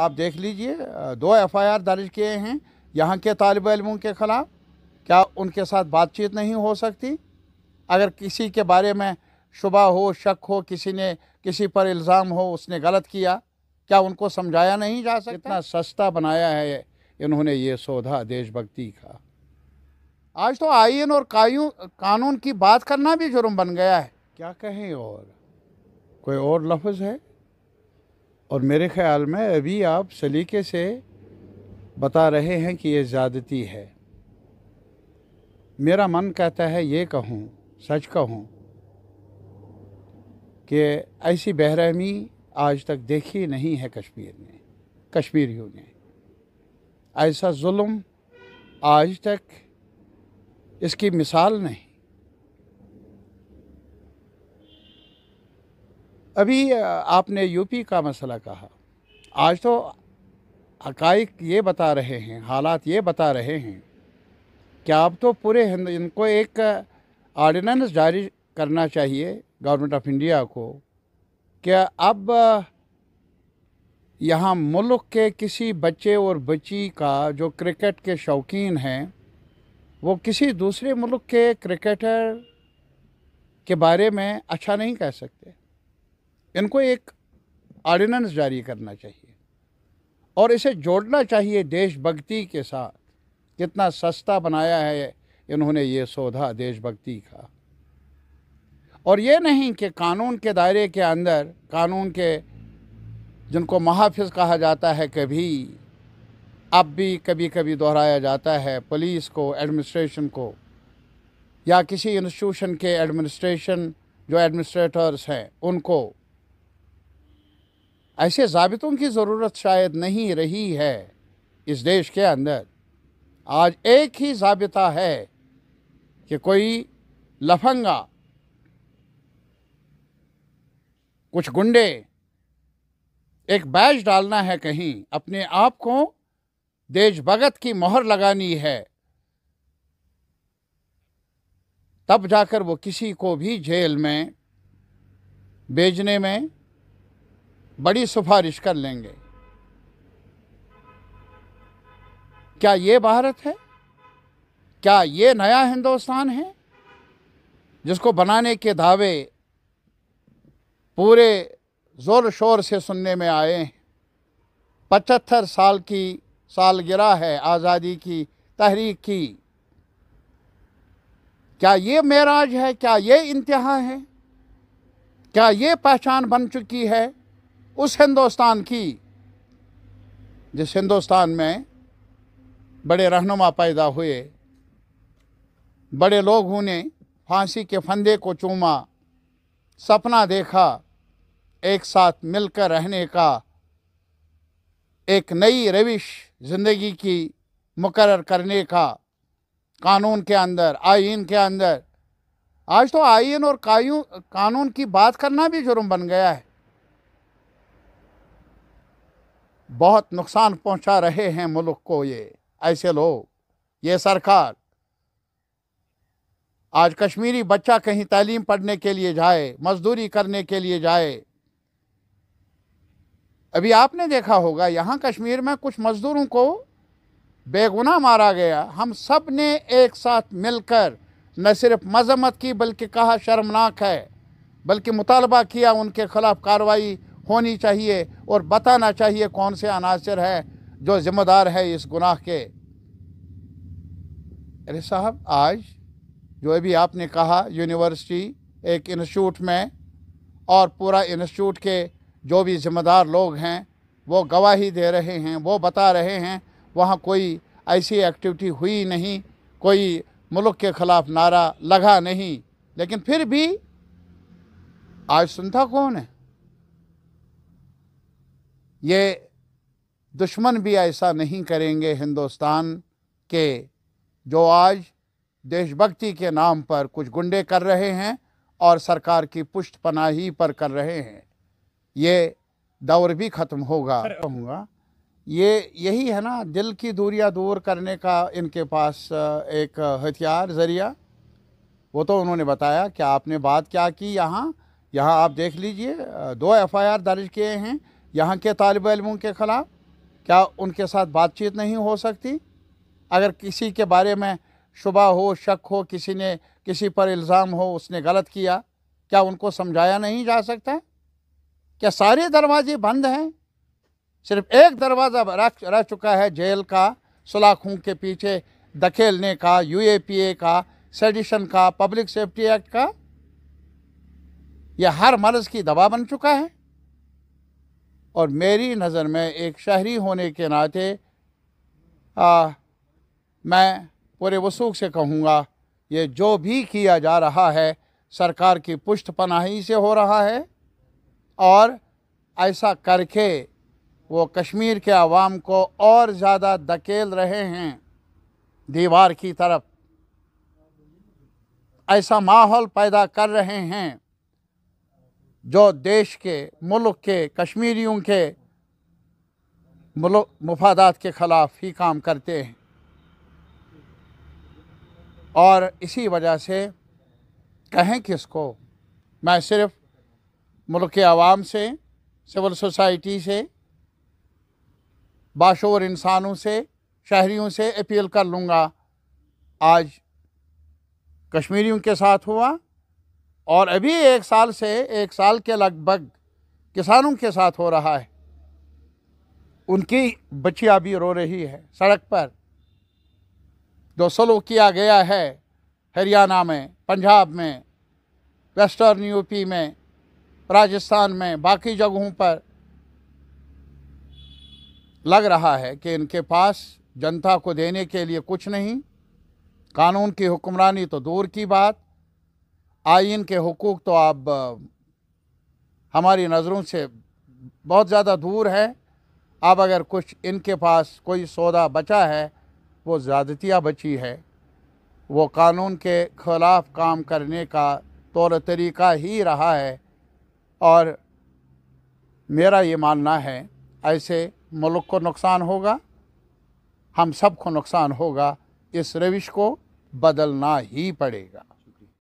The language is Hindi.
आप देख लीजिए दो एफआईआर दर्ज किए हैं यहाँ के तालब इलमों के ख़िलाफ़ क्या उनके साथ बातचीत नहीं हो सकती अगर किसी के बारे में शुबा हो शक हो किसी ने किसी पर इल्ज़ाम हो उसने गलत किया क्या उनको समझाया नहीं जा सकता इतना सस्ता बनाया है इन्होंने ये सौदा देशभक्ति का आज तो आयन और कायू कानून की बात करना भी जुर्म बन गया है क्या कहें और कोई और लफ्ज़ है और मेरे ख़्याल में अभी आप सलीके से बता रहे हैं कि ये ज़्यादती है मेरा मन कहता है ये कहूँ सच कहूँ कि ऐसी बहरहमी आज तक देखी नहीं है कश्मीर ने कश्मीरियों ने ऐसा जुल्म आज तक इसकी मिसाल नहीं अभी आपने यूपी का मसला कहा आज तो हकाइक ये बता रहे हैं हालात ये बता रहे हैं कि आप तो पूरे हिंद इनको एक ऑर्डिनेंस जारी करना चाहिए गवर्नमेंट ऑफ इंडिया को कि अब यहाँ मुल्क के किसी बच्चे और बच्ची का जो क्रिकेट के शौकीन हैं वो किसी दूसरे मुल्क के क्रिकेटर के बारे में अच्छा नहीं कह सकते इनको एक ऑर्डिनेंस जारी करना चाहिए और इसे जोड़ना चाहिए देशभक्ति के साथ कितना सस्ता बनाया है इन्होंने ये सौदा देशभक्ति का और ये नहीं कि कानून के दायरे के अंदर कानून के जिनको महाफ़ कहा जाता है कभी अब भी कभी कभी दोहराया जाता है पुलिस को एडमिनिस्ट्रेशन को या किसी इंस्टीट्यूशन के एडमिनिस्ट्रेशन जो एडमिनिस्ट्रेटर्स हैं उनको ऐसे जबितों की ज़रूरत शायद नहीं रही है इस देश के अंदर आज एक ही जबता है कि कोई लफंगा कुछ गुंडे एक बैज डालना है कहीं अपने आप को देश भगत की मोहर लगानी है तब जाकर वो किसी को भी जेल में भेजने में बड़ी सिफारिश कर लेंगे क्या ये भारत है क्या ये नया हिंदुस्तान है जिसको बनाने के दावे पूरे ज़ोर शोर से सुनने में आए हैं पचहत्तर साल की सालगिरह है आज़ादी की तहरीक की क्या ये मेराज है क्या ये इंतहा है क्या ये पहचान बन चुकी है उस हिंदुस्तान की जिस हिंदुस्तान में बड़े रहनुमा पैदा हुए बड़े लोग उन्हें फांसी के फंदे को चूमा सपना देखा एक साथ मिलकर रहने का एक नई रविश ज़िंदगी की मुकर करने का कानून के अंदर आइन के अंदर आज तो आइन और कायू कानून की बात करना भी जुर्म बन गया है बहुत नुकसान पहुंचा रहे हैं मुल्क को ये ऐसे लोग ये सरकार आज कश्मीरी बच्चा कहीं तालीम पढ़ने के लिए जाए मजदूरी करने के लिए जाए अभी आपने देखा होगा यहाँ कश्मीर में कुछ मज़दूरों को बेगुनाह मारा गया हम सब ने एक साथ मिलकर न सिर्फ मजम्मत की बल्कि कहा शर्मनाक है बल्कि मुतालबा किया उनके खिलाफ कार्रवाई होनी चाहिए और बताना चाहिए कौन से अनासर है जो ज़िम्मेदार है इस गुनाह के अरे साहब आज जो अभी आपने कहा यूनिवर्सिटी एक इंस्टीट्यूट में और पूरा इंस्टीट्यूट के जो भी ज़िम्मेदार लोग हैं वो गवाही दे रहे हैं वो बता रहे हैं वहाँ कोई ऐसी एक्टिविटी हुई नहीं कोई मुल्क के ख़िलाफ़ नारा लगा नहीं लेकिन फिर भी आज सुनता कौन है ये दुश्मन भी ऐसा नहीं करेंगे हिंदुस्तान के जो आज देशभक्ति के नाम पर कुछ गुंडे कर रहे हैं और सरकार की पुष्ट पनाही पर कर रहे हैं ये दौर भी ख़त्म होगा कहूँगा ये यही है ना दिल की दूरियां दूर करने का इनके पास एक हथियार ज़रिया वो तो उन्होंने बताया कि आपने बात क्या की यहाँ यहाँ आप देख लीजिए दो एफआईआर दर्ज किए हैं यहाँ के तालब इलमों के ख़िलाफ़ क्या उनके साथ बातचीत नहीं हो सकती अगर किसी के बारे में शुबा हो शक हो किसी ने किसी पर इल्ज़ाम हो उसने गलत किया क्या उनको समझाया नहीं जा सकता क्या सारे दरवाजे बंद हैं सिर्फ एक दरवाज़ा रह चुका है जेल का सलाखों के पीछे धकेलने का यूएपीए का सेडिशन का पब्लिक सेफ्टी एक्ट का यह हर मर्ज़ की दवा बन चुका है और मेरी नज़र में एक शहरी होने के नाते आ, मैं पूरे वसूख से कहूँगा ये जो भी किया जा रहा है सरकार की पुष्ट पनाही से हो रहा है और ऐसा करके वो कश्मीर के आवाम को और ज़्यादा धकेल रहे हैं दीवार की तरफ ऐसा माहौल पैदा कर रहे हैं जो देश के मुल्क के कश्मीरियों के मफादात के ख़िलाफ़ ही काम करते हैं और इसी वजह से कहें किसको मैं सिर्फ़ मुल्क के आवाम से सिविल सोसाइटी से बाशोर इंसानों से शहरीों से अपील कर लूँगा आज कश्मीरियों के साथ हुआ और अभी एक साल से एक साल के लगभग किसानों के साथ हो रहा है उनकी बच्चियाँ भी रो रही है सड़क पर जो सलो किया गया है हरियाणा में पंजाब में वेस्टर्न यूपी में राजस्थान में बाकी जगहों पर लग रहा है कि इनके पास जनता को देने के लिए कुछ नहीं कानून की हुक्मरानी तो दूर की बात आइन के हकूक़ तो अब हमारी नज़रों से बहुत ज़्यादा दूर है अब अगर कुछ इनके पास कोई सौदा बचा है वो ज़्यादतियाँ बची है वो कानून के ख़िलाफ़ काम करने का तौर तरीका ही रहा है और मेरा ये मानना है ऐसे मुल्क को नुकसान होगा हम सबको नुकसान होगा इस रविश को बदलना ही पड़ेगा